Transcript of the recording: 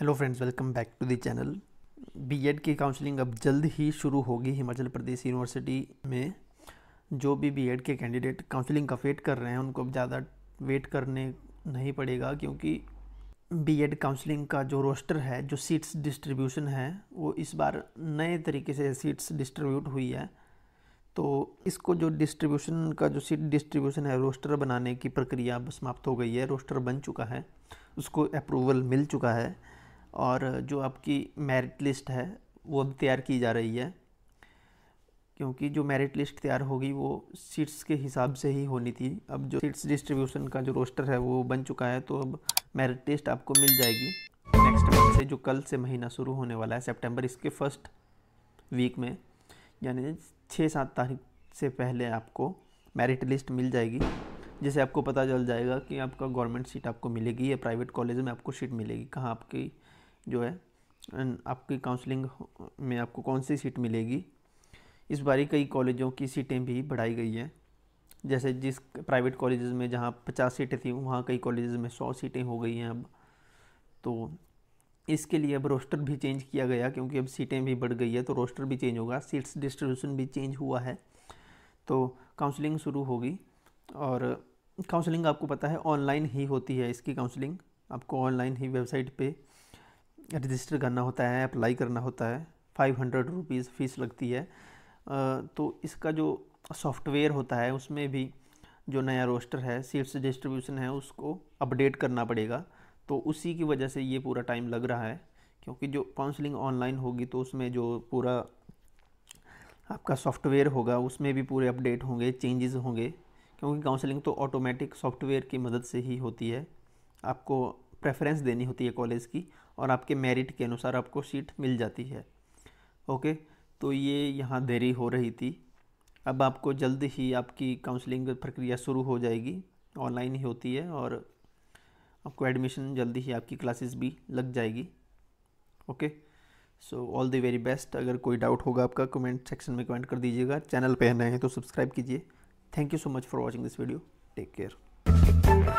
hello friends welcome back to the channel BEd की counselling अब जल्द ही शुरू होगी हिमाचल प्रदेश यूनिवर्सिटी में जो भी बीएड के कैंडिडेट काउंसलिंग का वेट कर रहे हैं उनको अब ज़्यादा वेट करने नहीं पड़ेगा क्योंकि बीएड काउंसलिंग का जो रोस्टर है जो सीट्स डिस्ट्रीब्यूशन है वो इस बार नए तरीके से सीट्स डिस्ट्रीब्यूट हुई है तो इसको जो डिस्ट्रीब्यूशन का जो सीट डिस्ट्रीब्यूशन है रोस्टर बनाने की प्रक्रिया समाप्त हो गई है रोस्टर बन चुका है उसको अप्रूवल मिल चुका है और जो आपकी मेरिट लिस्ट है वो भी तैयार की जा रही है क्योंकि जो मेरिट लिस्ट तैयार होगी वो सीट्स के हिसाब से ही होनी थी अब जो सीट्स डिस्ट्रीब्यूशन का जो रोस्टर है वो बन चुका है तो अब मेरिट लिस्ट आपको मिल जाएगी नेक्स्ट मंथ से जो कल से महीना शुरू होने वाला है सेप्टेम्बर इसके फर्स्ट वीक में यानी छः सात तारीख से पहले आपको मेरिट लिस्ट मिल जाएगी जैसे आपको पता चल जाएगा कि आपका गवर्नमेंट सीट आपको मिलेगी या प्राइवेट कॉलेज में आपको सीट मिलेगी कहाँ आपकी जो है आपकी काउंसलिंग में आपको कौन सी सीट मिलेगी इस बारी कई कॉलेजों की सीटें भी बढ़ाई गई हैं जैसे जिस प्राइवेट कॉलेजेस में जहाँ पचास सीटें थी वहाँ कई कॉलेजेस में सौ सीटें हो गई हैं अब तो इसके लिए अब रोस्टर भी चेंज किया गया क्योंकि अब सीटें भी बढ़ गई है तो रोस्टर भी चेंज होगा सीट्स डिस्ट्रीब्यूशन भी चेंज हुआ है तो काउंसलिंग शुरू होगी और काउंसलिंग आपको पता है ऑनलाइन ही होती है इसकी काउंसलिंग आपको ऑनलाइन ही वेबसाइट पे रजिस्टर करना होता है अप्लाई करना होता है फाइव हंड्रेड रुपीज़ फ़ीस लगती है तो इसका जो सॉफ्टवेयर होता है उसमें भी जो नया रोस्टर है सीट्स डिस्ट्रीब्यूशन है उसको अपडेट करना पड़ेगा तो उसी की वजह से ये पूरा टाइम लग रहा है क्योंकि जो काउंसलिंग ऑनलाइन होगी तो उसमें जो पूरा आपका सॉफ्टवेयर होगा उसमें भी पूरे अपडेट होंगे चेंजेस होंगे क्योंकि काउंसलिंग तो ऑटोमेटिक सॉफ्टवेयर की मदद से ही होती है आपको प्रेफरेंस देनी होती है कॉलेज की और आपके मेरिट के अनुसार आपको सीट मिल जाती है ओके तो ये यहाँ देरी हो रही थी अब आपको जल्द ही आपकी काउंसलिंग प्रक्रिया शुरू हो जाएगी ऑनलाइन ही होती है और आपको एडमिशन जल्दी ही आपकी क्लासेस भी लग जाएगी okay so all the very best अगर कोई डाउट होगा आपका कमेंट सेक्शन में कमेंट कर दीजिएगा चैनल पर नए हैं तो सब्सक्राइब कीजिए thank you so much for watching this video take care